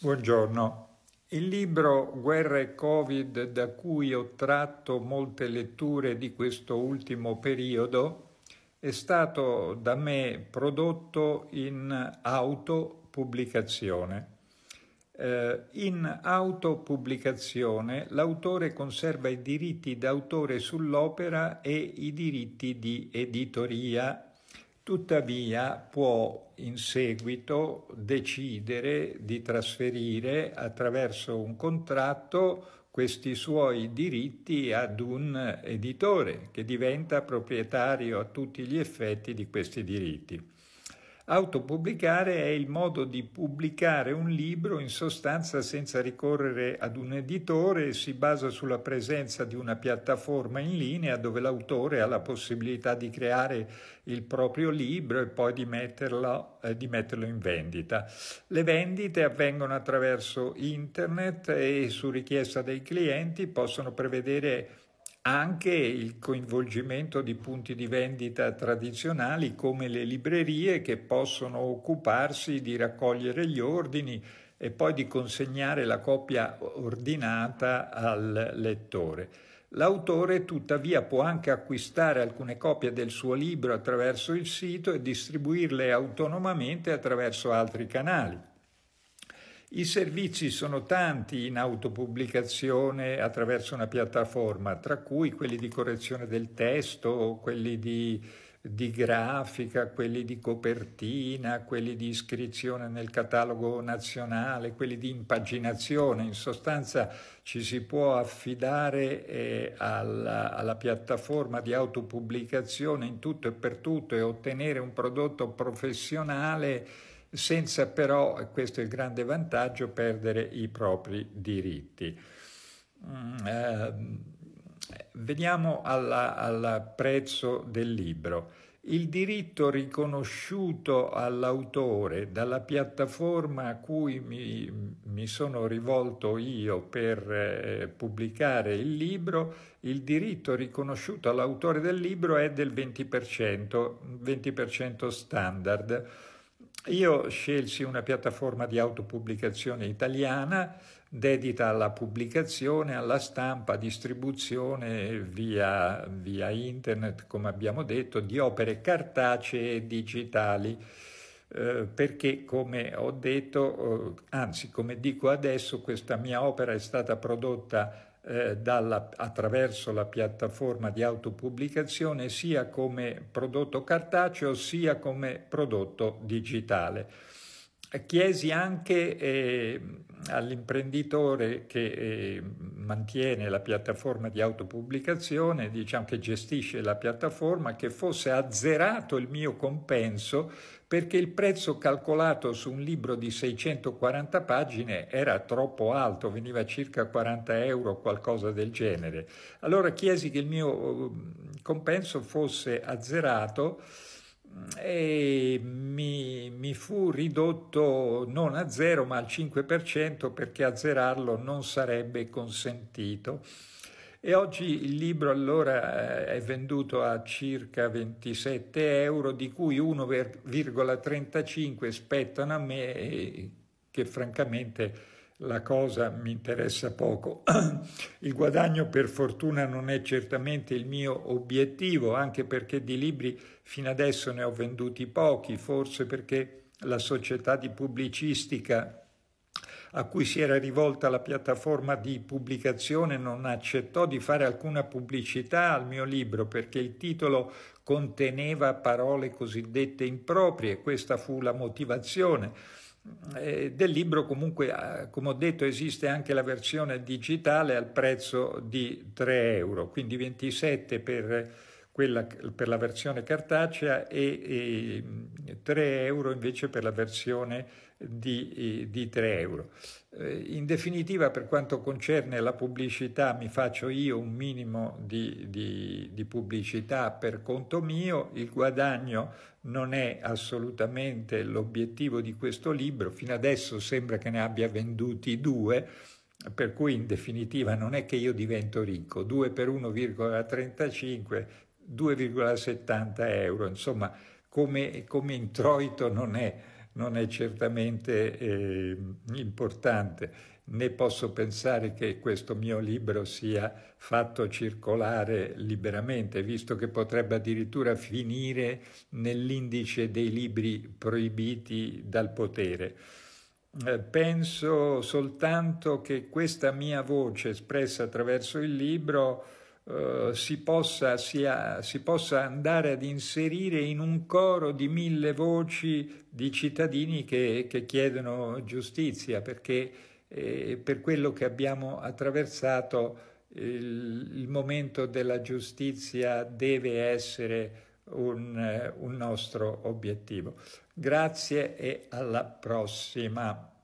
Buongiorno. Il libro Guerra e Covid, da cui ho tratto molte letture di questo ultimo periodo, è stato da me prodotto in autopubblicazione. Eh, in autopubblicazione l'autore conserva i diritti d'autore sull'opera e i diritti di editoria tuttavia può in seguito decidere di trasferire attraverso un contratto questi suoi diritti ad un editore che diventa proprietario a tutti gli effetti di questi diritti. Autopubblicare è il modo di pubblicare un libro in sostanza senza ricorrere ad un editore e si basa sulla presenza di una piattaforma in linea dove l'autore ha la possibilità di creare il proprio libro e poi di metterlo, eh, di metterlo in vendita. Le vendite avvengono attraverso internet e su richiesta dei clienti possono prevedere anche il coinvolgimento di punti di vendita tradizionali come le librerie che possono occuparsi di raccogliere gli ordini e poi di consegnare la copia ordinata al lettore. L'autore tuttavia può anche acquistare alcune copie del suo libro attraverso il sito e distribuirle autonomamente attraverso altri canali. I servizi sono tanti in autopubblicazione attraverso una piattaforma, tra cui quelli di correzione del testo, quelli di, di grafica, quelli di copertina, quelli di iscrizione nel catalogo nazionale, quelli di impaginazione. In sostanza ci si può affidare eh, alla, alla, piattaforma di autopubblicazione in tutto e per tutto e ottenere un prodotto professionale senza però, questo è il grande vantaggio, perdere i propri diritti. Mm, ehm, veniamo al prezzo del libro. Il diritto riconosciuto all'autore dalla piattaforma a cui mi, mi sono rivolto io per eh, pubblicare il libro, il diritto riconosciuto all'autore del libro è del 20%, 20% standard. Io scelsi una piattaforma di autopubblicazione italiana dedita alla pubblicazione, alla stampa, distribuzione via, via internet, come abbiamo detto, di opere cartacee e digitali. Eh, perché come ho detto, eh, anzi come dico adesso, questa mia opera è stata prodotta eh, dalla, attraverso la piattaforma di autopubblicazione sia come prodotto cartaceo sia come prodotto digitale. Chiesi anche eh, all'imprenditore che eh, mantiene la piattaforma di autopubblicazione, diciamo che gestisce la piattaforma, che fosse azzerato il mio compenso perché il prezzo calcolato su un libro di 640 pagine era troppo alto, veniva circa 40 euro, qualcosa del genere. Allora chiesi che il mio ehm, compenso fosse azzerato mm, e mi mi fu ridotto non a zero ma al 5% perché azzerarlo non sarebbe consentito. E oggi il libro allora eh, è venduto a circa 27 euro, di cui 1,35 spettano a me, che francamente la cosa mi interessa poco. Il guadagno per fortuna non è certamente il mio obiettivo, anche perché di libri fino adesso ne ho venduti pochi, forse perché la società di pubblicistica a cui si era rivolta la piattaforma di pubblicazione non accettò di fare alcuna pubblicità al mio libro perché il titolo conteneva parole cosiddette improprie, questa fu la motivazione. Eh, del libro comunque, eh, come ho detto, esiste anche la versione digitale al prezzo di 3 euro, quindi 27 per quella per la versione cartacea e, e 3 euro invece per la versione di, di 3 euro. Eh, in definitiva, per quanto concerne la pubblicità, mi faccio io un minimo di, di, di pubblicità per conto mio, il guadagno non è assolutamente l'obiettivo di questo libro, fino adesso sembra che ne abbia venduti due, per cui in definitiva non è che io divento ricco, 2 per 1,35 2,70 euro, insomma come, come introito non è, non è certamente eh, importante, né posso pensare che questo mio libro sia fatto circolare liberamente, visto che potrebbe addirittura finire nell'indice dei libri proibiti dal potere. Eh, penso soltanto che questa mia voce espressa attraverso il libro eh, si, possa, sia, eh, si possa andare ad inserire in un coro di mille voci di cittadini che, che chiedono giustizia, perché eh, per quello che abbiamo attraversato il, il momento della giustizia deve essere un, eh, un nostro obiettivo. Grazie e alla prossima.